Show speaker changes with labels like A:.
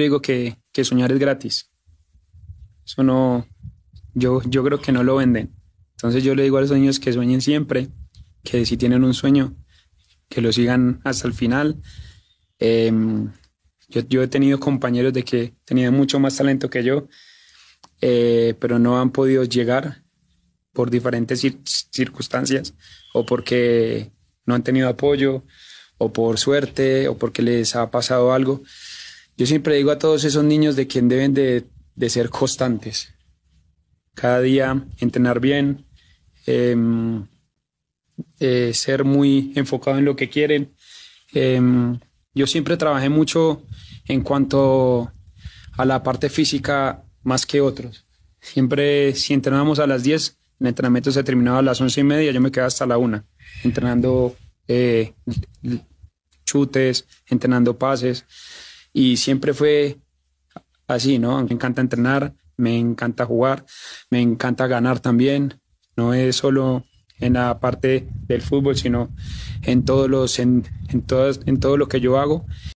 A: digo que, soñar es gratis. Eso no, yo, yo creo que no lo venden. Entonces yo le digo a los niños que sueñen siempre, que si tienen un sueño, que lo sigan hasta el final. Em, yo, he tenido compañeros de que tenían mucho más talento que yo, eh, pero no han podido llegar por diferentes circunstancias o porque no han tenido apoyo o por suerte o porque les ha pasado algo. Yo siempre digo a todos esos niños de quien deben de, ser constantes. Cada día entrenar bien, em, eh, ser muy enfocado en lo que quieren. Em, yo siempre trabajé mucho en cuanto a la parte física más que otros. Siempre, si entrenábamos a las 10, el entrenamiento se terminaba a las 11 y media, yo me quedaba hasta la 1, entrenando eh, chutes, entrenando pases y siempre fue así, ¿no? Me encanta entrenar, me encanta jugar, me encanta ganar también. No es solo en la parte del fútbol, sino en todos los, en, todas, en todo lo que yo hago.